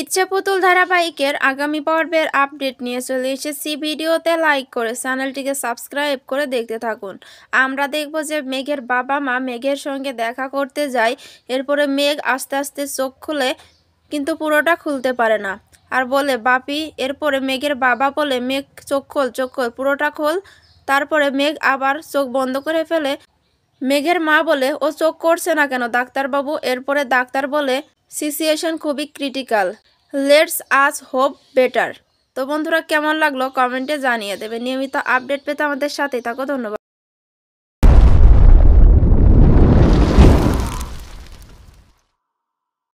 ইচ্ছাপুতুল ধারাবাহিকের আগামী পর্বের আপডেট নিয়ে চলে এসেছি ভিডিওতে লাইক করে চ্যানেলটিকে সাবস্ক্রাইব করে দেখতে থাকুন আমরা দেখব যে মেঘের বাবা মা মেঘের সঙ্গে দেখা করতে যায় এরপরে মেঘ আস্তে আস্তে চোখ খুলে কিন্তু পুরোটা খুলতে পারে না আর বলে বাপি এরপরে মেঘের বাবা বলে মেঘ চোখ খোল চোখ খোল পুরোটা খোল তারপরে মেঘ আবার চোখ বন্ধ করে ফেলে মেঘের মা বলে ও চোখ করছে না কেন ডাক্তারবাবু এরপরে ডাক্তার বলে সিচুয়েশন খুবই critical let's us hope better তো বন্ধুরা কেমন লাগলো কমেন্টে জানিয়ে দেবে নিয়মিত আপডেট পেতে আমাদের সাথে থাকো ধন্যবাদ